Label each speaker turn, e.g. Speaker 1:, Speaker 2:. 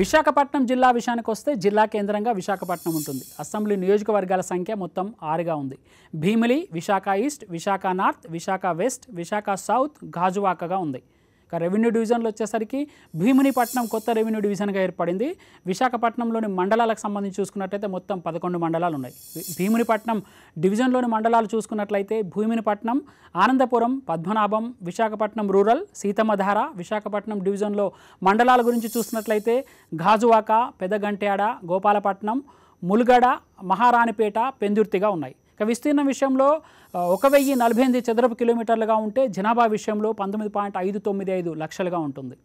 Speaker 1: విశాఖపట్నం జిల్లా విషయానికి వస్తే జిల్లా కేంద్రంగా విశాఖపట్నం ఉంటుంది అసెంబ్లీ నియోజకవర్గాల సంఖ్య మొత్తం ఆరుగా ఉంది Bhimili Visakha east Visakha north Visakha west Visakha south గాజువాకగా ఉంది ఇక రెవెన్యూ డివిజన్లు వచ్చేసరికి భీమునిపట్నం కొత్త రెవెన్యూ డివిజన్గా ఏర్పడింది విశాఖపట్నంలోని మండలాలకు సంబంధించి చూసుకున్నట్లయితే మొత్తం పదకొండు మండలాలు ఉన్నాయి భీమునిపట్నం డివిజన్లోని మండలాలు చూసుకున్నట్లయితే భూమినిపట్నం ఆనందపురం పద్మనాభం విశాఖపట్నం రూరల్ సీతమ్మధార విశాఖపట్నం డివిజన్లో మండలాల గురించి చూసినట్లయితే గాజువాక పెదగంట్యాడ గోపాలపట్నం ములుగడ మహారాణిపేట పెందుర్తిగా ఉన్నాయి ఇక విస్తీర్ణం విషయంలో ఒక వెయ్యి నలభై ఎనిమిది చదరపు కిలోమీటర్లుగా ఉంటే జనాభా విషయంలో పంతొమ్మిది పాయింట్ ఐదు తొమ్మిది ఐదు లక్షలుగా ఉంటుంది